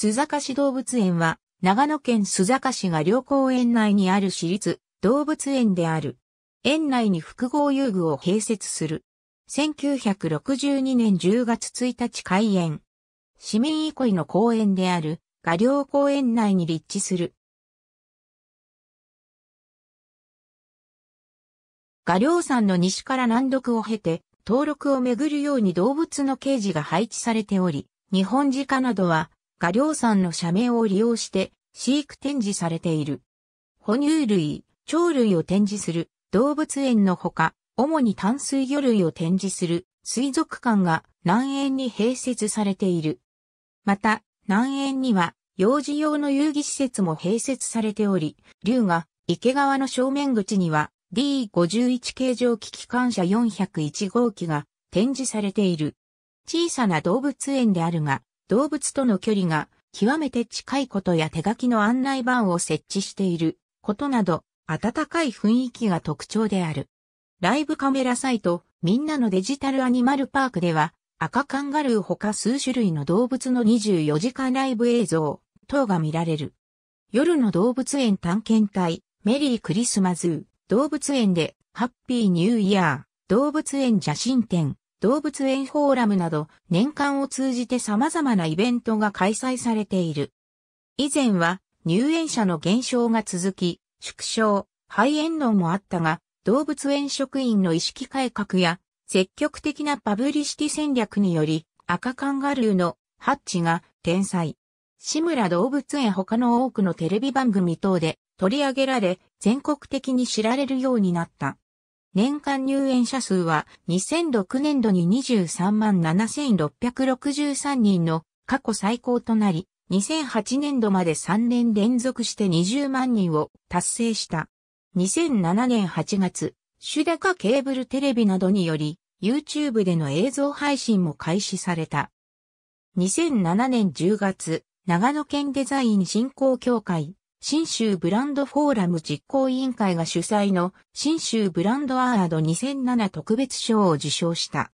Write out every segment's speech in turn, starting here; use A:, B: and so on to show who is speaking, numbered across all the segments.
A: 須坂市動物園は、長野県須坂市が両公園内にある私立動物園である。園内に複合遊具を併設する。1962年10月1日開園。市民憩いの公園である、画寮公園内に立地する。
B: 画寮山の西
A: から南読を経て、登録をめぐるように動物のケージが配置されており、日本鹿などは画量産の社名を利用して飼育展示されている。哺乳類、鳥類を展示する動物園のほか、主に淡水魚類を展示する水族館が南園に併設されている。また、南園には幼児用の遊戯施設も併設されており、龍が池川の正面口には D51 形状機機関車401号機が展示されている。小さな動物園であるが、動物との距離が極めて近いことや手書きの案内板を設置していることなど、温かい雰囲気が特徴である。ライブカメラサイト、みんなのデジタルアニマルパークでは、赤カンガルーほか数種類の動物の24時間ライブ映像等が見られる。夜の動物園探検隊、メリークリスマズ動物園で、ハッピーニューイヤー、動物園写真展、動物園フォーラムなど年間を通じて様々なイベントが開催されている。以前は入園者の減少が続き、縮小、肺炎論もあったが、動物園職員の意識改革や積極的なパブリシティ戦略により赤カンガルーのハッチが天才。志村動物園他の多くのテレビ番組等で取り上げられ全国的に知られるようになった。年間入園者数は2006年度に23万7663人の過去最高となり、2008年度まで3年連続して20万人を達成した。2007年8月、主カケーブルテレビなどにより、YouTube での映像配信も開始された。2007年10月、長野県デザイン振興協会新州ブランドフォーラム実行委員会が主催の新州ブランドアワード2007特別賞を受賞した。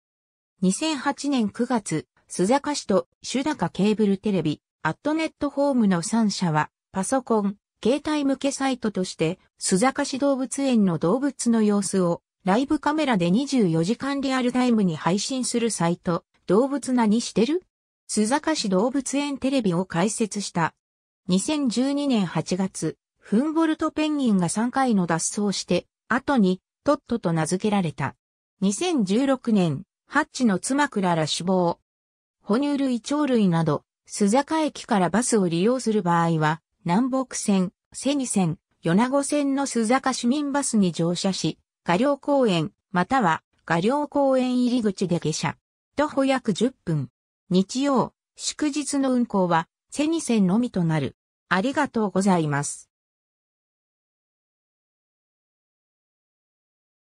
A: 2008年9月、須坂市と朱高ケーブルテレビ、アットネットホームの3社は、パソコン、携帯向けサイトとして、須坂市動物園の動物の様子を、ライブカメラで24時間リアルタイムに配信するサイト、動物何してる須坂市動物園テレビを開設した2012年8月、フンボルトペンギンが3回の脱走して、後にトットと名付けられた。2016年、ハッチの妻クララ死亡。哺乳類鳥類など、須坂駅からバスを利用する場合は、南北線、セニ線、米子線の須坂市民バスに乗車し、画陵公園、または画陵公園入り口で下車。徒歩約10分。日曜、祝日の運行は、セニ線のみとなる。ありがとうございます。